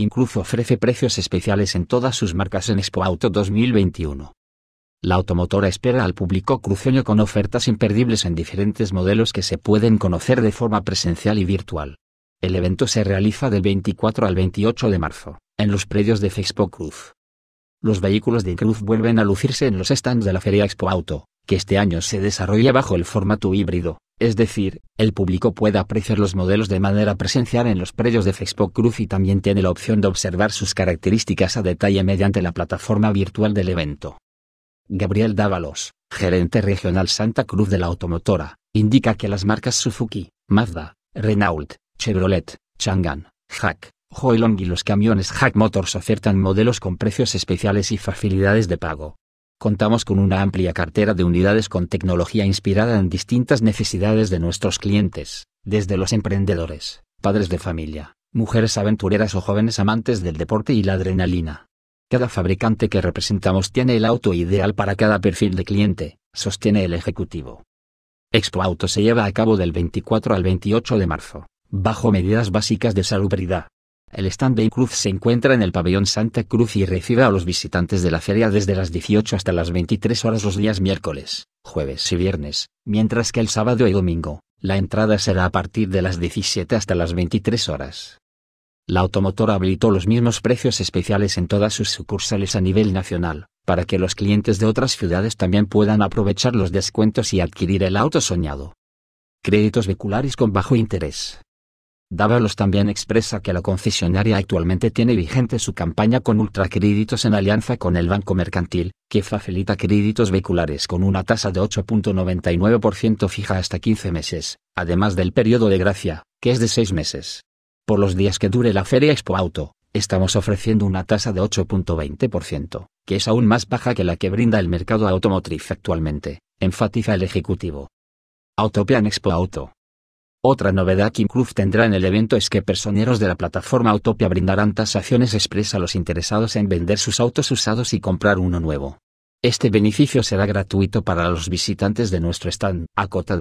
Incluso ofrece precios especiales en todas sus marcas en Expo Auto 2021. La automotora espera al público cruceño con ofertas imperdibles en diferentes modelos que se pueden conocer de forma presencial y virtual. El evento se realiza del 24 al 28 de marzo, en los predios de Expo Cruz. Los vehículos de Cruz vuelven a lucirse en los stands de la Feria Expo Auto, que este año se desarrolla bajo el formato híbrido, es decir, el público puede apreciar los modelos de manera presencial en los predios de Facebook Cruz y también tiene la opción de observar sus características a detalle mediante la plataforma virtual del evento. Gabriel Dávalos, gerente regional Santa Cruz de la automotora, indica que las marcas Suzuki, Mazda, Renault, Chevrolet, Changan, Hack, Hoylong y los camiones Hack Motors ofertan modelos con precios especiales y facilidades de pago, contamos con una amplia cartera de unidades con tecnología inspirada en distintas necesidades de nuestros clientes, desde los emprendedores, padres de familia, mujeres aventureras o jóvenes amantes del deporte y la adrenalina. Cada fabricante que representamos tiene el auto ideal para cada perfil de cliente, sostiene el ejecutivo. Expo Auto se lleva a cabo del 24 al 28 de marzo, bajo medidas básicas de salubridad, el stand de Cruz se encuentra en el pabellón Santa Cruz y recibe a los visitantes de la feria desde las 18 hasta las 23 horas los días miércoles, jueves y viernes, mientras que el sábado y domingo, la entrada será a partir de las 17 hasta las 23 horas. La automotora habilitó los mismos precios especiales en todas sus sucursales a nivel nacional, para que los clientes de otras ciudades también puedan aprovechar los descuentos y adquirir el auto soñado. Créditos vehiculares con bajo interés. Dávalos también expresa que la concesionaria actualmente tiene vigente su campaña con ultracréditos en alianza con el Banco Mercantil, que facilita créditos vehiculares con una tasa de 8.99% fija hasta 15 meses, además del periodo de gracia, que es de 6 meses. Por los días que dure la feria Expo Auto, estamos ofreciendo una tasa de 8.20%, que es aún más baja que la que brinda el mercado automotriz actualmente, enfatiza el Ejecutivo. Autopian Expo Auto otra novedad que InCruz tendrá en el evento es que personeros de la plataforma Autopia brindarán tasaciones expresas a los interesados en vender sus autos usados y comprar uno nuevo. Este beneficio será gratuito para los visitantes de nuestro stand, acota